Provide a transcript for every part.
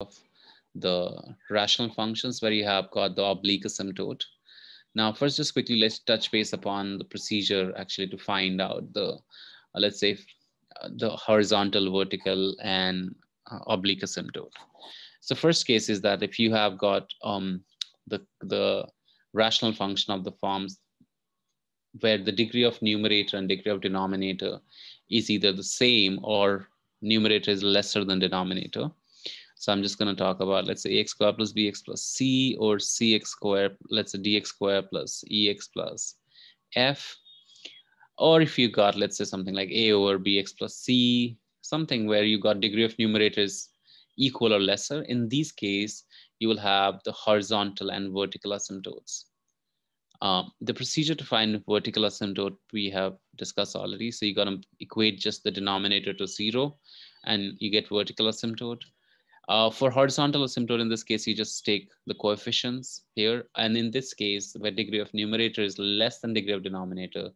of the rational functions where you have got the oblique asymptote. Now, first, just quickly, let's touch base upon the procedure actually to find out the, uh, let's say, uh, the horizontal, vertical, and uh, oblique asymptote. So first case is that if you have got um, the, the rational function of the forms where the degree of numerator and degree of denominator is either the same or numerator is lesser than denominator, so I'm just going to talk about, let's say, ax square plus bx plus c or cx square, let's say dx square plus ex plus f. Or if you got, let's say, something like a over bx plus c, something where you got degree of numerator is equal or lesser. In these case, you will have the horizontal and vertical asymptotes. Um, the procedure to find vertical asymptote we have discussed already. So you're gonna equate just the denominator to zero and you get vertical asymptote. Uh, for horizontal asymptote, in this case, you just take the coefficients here. And in this case, where degree of numerator is less than degree of denominator,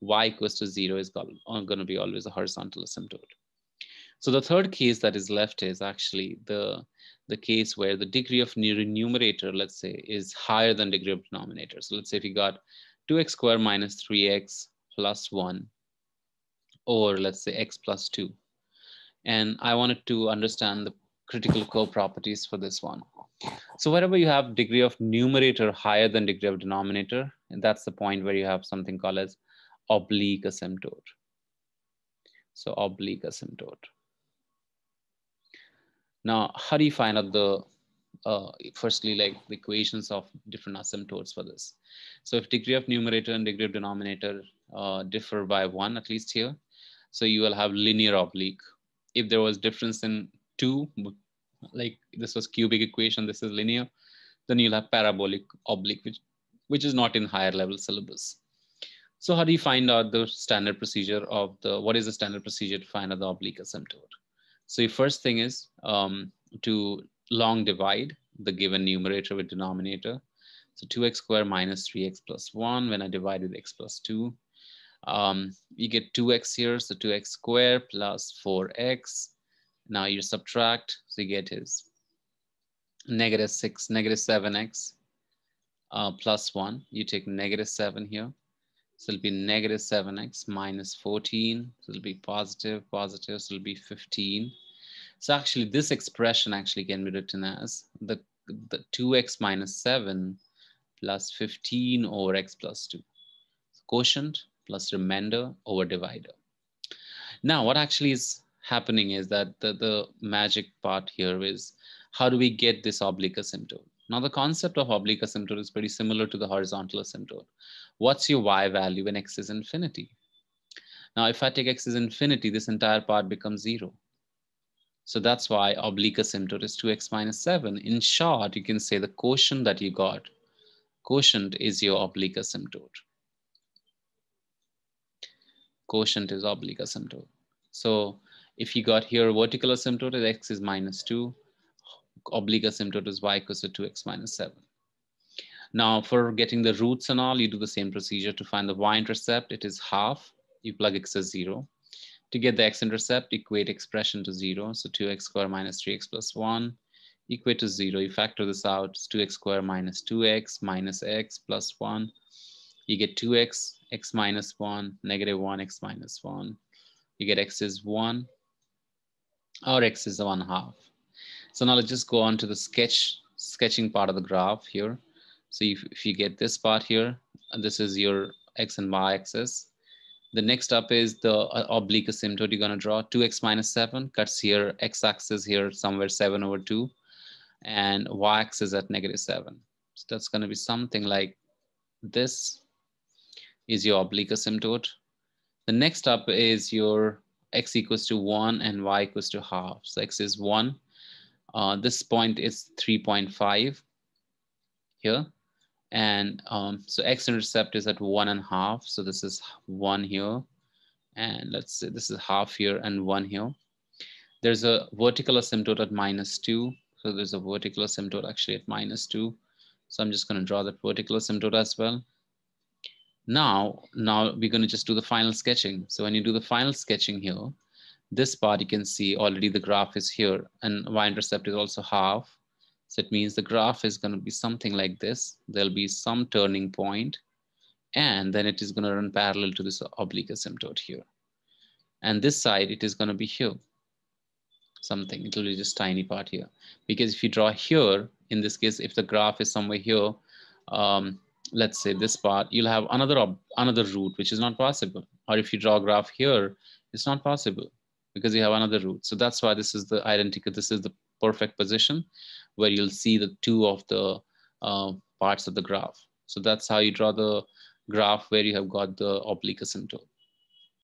y equals to zero is going uh, to be always a horizontal asymptote. So the third case that is left is actually the, the case where the degree of numerator, let's say, is higher than degree of denominator. So let's say if you got 2x squared minus 3x plus 1, or let's say x plus 2. And I wanted to understand the critical co-properties for this one. So wherever you have degree of numerator higher than degree of denominator, that's the point where you have something called as oblique asymptote. So oblique asymptote. Now, how do you find out the, uh, firstly, like the equations of different asymptotes for this? So if degree of numerator and degree of denominator uh, differ by one, at least here, so you will have linear oblique. If there was difference in two like this was cubic equation, this is linear, then you'll have parabolic oblique, which, which is not in higher level syllabus. So how do you find out the standard procedure of the, what is the standard procedure to find out the oblique asymptote? So the first thing is um, to long divide the given numerator with denominator. So 2x squared minus 3x plus 1, when I divide with x plus 2, um, you get 2x here, so 2x squared plus 4x now you subtract, so you get is negative 6, negative 7x uh, plus 1. You take negative 7 here. So it'll be negative 7x minus 14. So it'll be positive, positive. So it'll be 15. So actually, this expression actually can be written as the, the 2x minus 7 plus 15 over x plus 2. So quotient plus remainder over divider. Now, what actually is happening is that the, the magic part here is how do we get this oblique asymptote? Now, the concept of oblique asymptote is pretty similar to the horizontal asymptote. What's your y value when x is infinity? Now, if I take x is infinity, this entire part becomes zero. So that's why oblique asymptote is 2x minus 7. In short, you can say the quotient that you got, quotient is your oblique asymptote. Quotient is oblique asymptote. So if you got here vertical asymptote, x is minus 2. Oblique asymptote is y equals to 2x minus 7. Now, for getting the roots and all, you do the same procedure to find the y-intercept. It is half. You plug x as 0. To get the x-intercept, equate expression to 0. So 2x squared minus 3x plus 1 equate to 0. You factor this out. It's 2x squared minus 2x minus x plus 1. You get 2x, x minus 1, negative 1, x minus 1. You get x is 1. Our x is one half. So now let's just go on to the sketch, sketching part of the graph here. So if, if you get this part here, this is your x and y axis. The next up is the uh, oblique asymptote you're gonna draw, 2x minus seven cuts here, x-axis here somewhere seven over two, and y-axis at negative seven. So that's gonna be something like this is your oblique asymptote. The next up is your x equals to 1 and y equals to half. So x is 1. Uh, this point is 3.5 here. And um, so x-intercept is at 1 and half. So this is 1 here. And let's say this is half here and 1 here. There's a vertical asymptote at minus 2. So there's a vertical asymptote actually at minus 2. So I'm just going to draw that vertical asymptote as well. Now, now we're going to just do the final sketching. So when you do the final sketching here, this part you can see already the graph is here and y-intercept is also half. So it means the graph is going to be something like this. There'll be some turning point and then it is going to run parallel to this oblique asymptote here. And this side, it is going to be here, something. It'll be just tiny part here. Because if you draw here, in this case, if the graph is somewhere here, um, let's say this part, you'll have another, another root, which is not possible. Or if you draw a graph here, it's not possible because you have another root. So that's why this is the identical, this is the perfect position where you'll see the two of the uh, parts of the graph. So that's how you draw the graph where you have got the oblique asymptote.